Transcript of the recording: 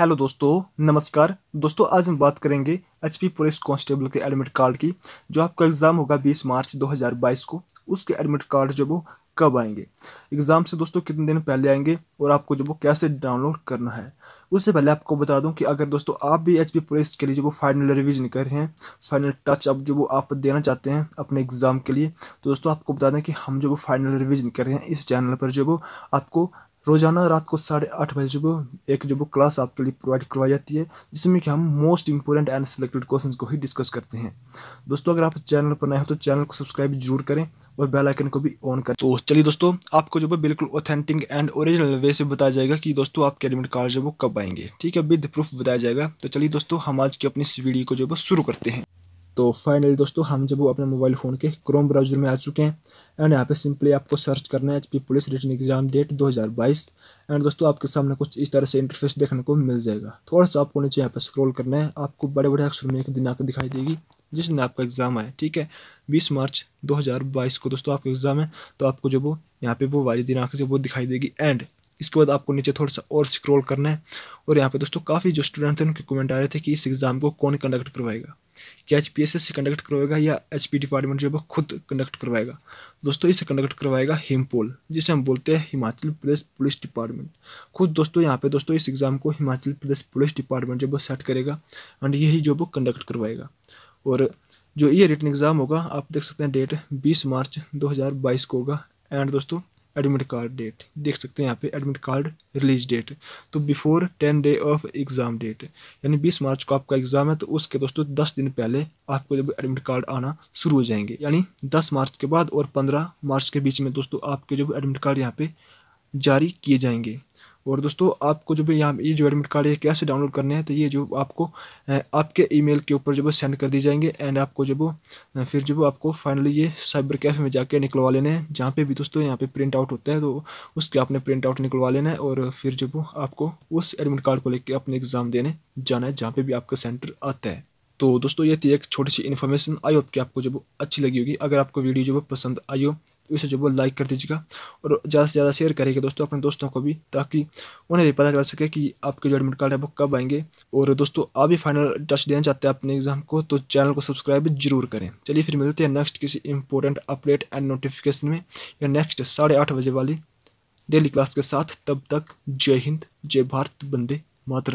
hello दोस्तों नमस्कार दोस्तों आज हम बात करेंगे एचपी पुलिस कांस्टेबल के एडमिट कार्ड की जो आपका एग्ज़ाम होगा 20 मार्च 2022 को उसके एडमिट कार्ड जो वो कब आएंगे एग्ज़ाम से दोस्तों कितने दिन पहले आएंगे और आपको जो वो कैसे डाउनलोड करना है उससे पहले आपको बता दूं कि अगर दोस्तों आप भी एच पुलिस के लिए जो वो फाइनल रिविज़न कर रहे हैं फाइनल टच अप जो वो आप देना चाहते हैं अपने एग्ज़ाम के लिए तो दोस्तों आपको बता दें कि हम जो वो फाइनल रिविज़न कर रहे हैं इस चैनल पर जो वो आपको रोज़ाना रात को साढ़े आठ बजे को एक जो बुक क्लास आपके लिए प्रोवाइड करवाई जाती है जिसमें कि हम most important and selected question को ही डिस्कस करते हैं दोस्तों अगर आप चैनल पर नए हो तो चैनल को सब्सक्राइब जरूर करें और बेल आइकन को भी ऑन करें तो चलिए दोस्तों आपको जो है बिल्कुल ऑथेंटिक एंड ओरिजिनल वे से बताया जाएगा कि दोस्तों आपके एडमिट कार्ड जो वो कब आएंगे ठीक है विद प्रूफ बताया जाएगा तो चलिए दोस्तों हम आज की अपनी इस वीडियो को जो है शुरू करते हैं तो फाइनली दोस्तों हम जब वो अपने मोबाइल फ़ोन के क्रोम ब्राउजर में आ चुके हैं एंड यहाँ पे सिंपली आपको सर्च करना है H police written exam date 2022 and दोस्तों आपके सामने कुछ इस तरह से इंटरफेस देखने को मिल जाएगा थोड़ा सा आपको नीचे यहाँ पे स्क्रॉल करना है आपको बड़े बड़े अक्षर में एक दिनाक दिखाई देगी जिस दिन आपका एग्ज़ाम आए ठीक है बीस मार्च 2022 को दोस्तों आपका एग्ज़ाम है तो आपको जो वो यहाँ पे वो वाली दिनाक जो वो दिखाई देगी एंड इसके बाद आपको नीचे थोड़ा सा और स्क्रॉल करना है और यहाँ पे दोस्तों काफ़ी जो स्टूडेंट थे उनके कमेंट आ रहे थे कि इस एग्ज़ाम को कौन कंडक्ट करवाएगा कि एच पी एस एस से कंडक्ट करवाएगा या एच पी डिपार्टमेंट जो है वो खुद कंडक्ट करवाएगा दोस्तों इसे कंडक्ट करवाएगा हिमपोल जिसे हम बोलते हैं हिमाचल प्रदेश पुलिस डिपार्टमेंट खुद दोस्तों यहाँ पे दोस्तों इस एग्ज़ाम को हिमाचल प्रदेश पुलिस डिपार्टमेंट जो वो सेट करेगा एंड यही जो वो कंडक्ट करवाएगा और जो ये रिटर्न एग्ज़ाम होगा आप देख सकते हैं डेट बीस मार्च दो को होगा एंड दोस्तों एडमिट कार्ड डेट देख सकते हैं यहाँ पे एडमिट कार्ड रिलीज डेट तो before ten day of exam date यानी बीस मार्च को आपका एग्ज़ाम है तो उसके दोस्तों दस दिन पहले आपको जब एडमिट कार्ड आना शुरू हो जाएंगे यानी दस मार्च के बाद और पंद्रह मार्च के बीच में दोस्तों आपके जो एडमिट कार्ड यहाँ पर जारी किए जाएंगे और दोस्तों आपको जो भी यहाँ ये जो एडमिट कार्ड है कैसे डाउनलोड करने हैं तो ये जो आपको आपके ईमेल के ऊपर जो वो सेंड कर दी जाएंगे एंड आपको जो वो फिर जो वो आपको फाइनली ये साइबर कैफ़े में जाके निकलवा लेना है जहाँ पे भी दोस्तों यहाँ पे प्रिंट आउट होता है तो उसके आपने प्रिंट आउट निकलवा लेना है और फिर जो वो आपको उस एडमिट कार्ड को लेकर अपने एग्ज़ाम देने जाना है जहाँ पर भी आपका सेंटर आता है तो दोस्तों ये थी एक छोटी सी इन्फॉर्मेशन आई होप कि आपको जो अच्छी लगी होगी अगर आपको वीडियो जो पसंद आई हो इसे जो लाइक कर दीजिएगा और ज़्यादा से ज़्यादा शेयर करिएगा दोस्तों अपने दोस्तों को भी ताकि उन्हें भी पता चल सके कि आपके जो एडमिट कार्ड है वो कब आएंगे और दोस्तों आप भी फाइनल टच देना चाहते हैं अपने एग्जाम को तो चैनल को सब्सक्राइब जरूर करें चलिए फिर मिलते हैं नेक्स्ट किसी इंपॉर्टेंट अपडेट एंड नोटिफिकेशन में या नेक्स्ट साढ़े आठ बजे वाली डेली क्लास के साथ तब तक जय हिंद जय भारत बंदे मातरम